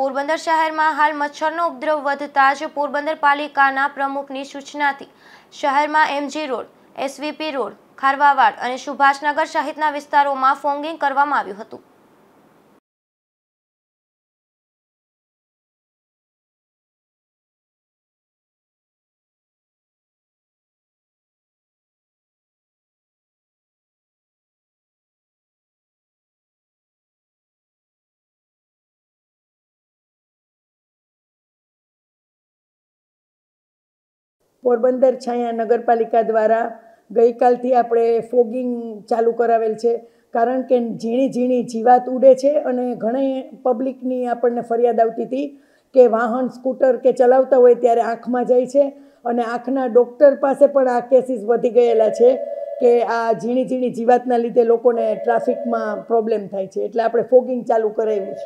પોરબંદર શહેરમાં હાલ મચ્છરનો ઉપદ્રવ વધતા જ પોરબંદર પાલિકાના પ્રમુખની સૂચનાથી શહેરમાં MG road SVP road Kharvawad અને સુભાષનગર સહિતના વિસ્તારોમાં ફોંગિંગ કરવામાં આવ્યું હતું પોરબંદર છાયા નગરપાલિકા દ્વારા ગઈકાલથી આપણે ફોગિંગ ચાલુ કરાવેલ છે કારણ કે ઝીણી ઝીણી જીવાત ઉડે છે અને ઘણી પબ્લિકની આપણને ફરિયાદ આવતી હતી કે વાહન સ્કૂટર કે ચલાવતા હોય ત્યારે આંખમાં જાય છે અને આંખના ડૉક્ટર પાસે પણ આ કેસીસ વધી ગયેલા છે કે આ ઝીણી ઝીણી જીવાતના લીધે લોકોને ટ્રાફિકમાં પ્રોબ્લેમ થાય છે એટલે આપણે ફોગિંગ ચાલુ કરાવ્યું છે